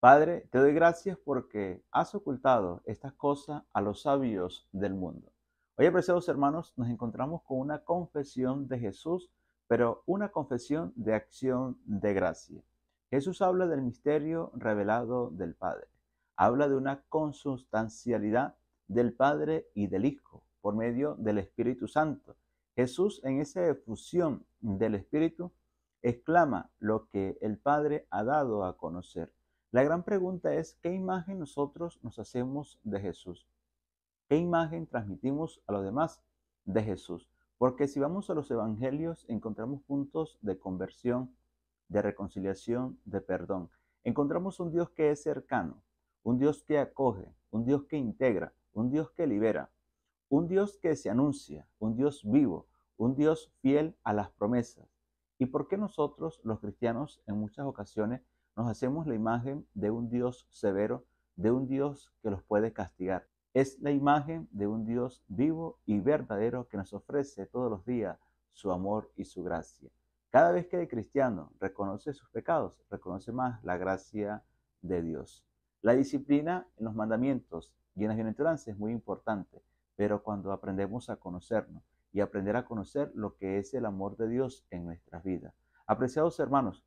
Padre, te doy gracias porque has ocultado estas cosas a los sabios del mundo. Hoy, apreciados hermanos, nos encontramos con una confesión de Jesús, pero una confesión de acción de gracia. Jesús habla del misterio revelado del Padre. Habla de una consustancialidad del Padre y del Hijo por medio del Espíritu Santo. Jesús en esa efusión del Espíritu exclama lo que el Padre ha dado a conocer. La gran pregunta es, ¿qué imagen nosotros nos hacemos de Jesús? ¿Qué imagen transmitimos a los demás de Jesús? Porque si vamos a los evangelios, encontramos puntos de conversión, de reconciliación, de perdón. Encontramos un Dios que es cercano, un Dios que acoge, un Dios que integra, un Dios que libera, un Dios que se anuncia, un Dios vivo, un Dios fiel a las promesas. ¿Y por qué nosotros, los cristianos, en muchas ocasiones, nos hacemos la imagen de un Dios severo, de un Dios que los puede castigar. Es la imagen de un Dios vivo y verdadero que nos ofrece todos los días su amor y su gracia. Cada vez que el cristiano reconoce sus pecados, reconoce más la gracia de Dios. La disciplina en los mandamientos y en las bienaventuranzas es muy importante, pero cuando aprendemos a conocernos y aprender a conocer lo que es el amor de Dios en nuestras vidas. Apreciados hermanos,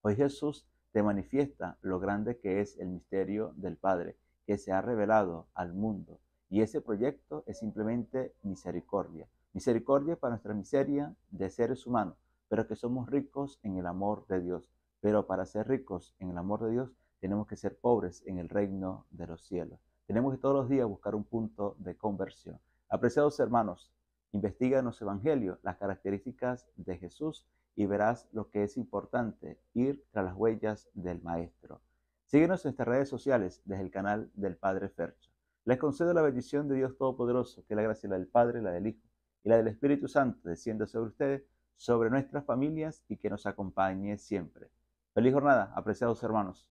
hoy Jesús te manifiesta lo grande que es el misterio del Padre, que se ha revelado al mundo. Y ese proyecto es simplemente misericordia. Misericordia para nuestra miseria de seres humanos, pero que somos ricos en el amor de Dios. Pero para ser ricos en el amor de Dios, tenemos que ser pobres en el reino de los cielos. Tenemos que todos los días buscar un punto de conversión. Apreciados hermanos, Investiga en los evangelios las características de Jesús y verás lo que es importante, ir tras las huellas del Maestro. Síguenos en nuestras redes sociales desde el canal del Padre Fercho. Les concedo la bendición de Dios Todopoderoso, que la gracia del Padre, la del Hijo y la del Espíritu Santo descienda sobre ustedes, sobre nuestras familias y que nos acompañe siempre. Feliz jornada, apreciados hermanos.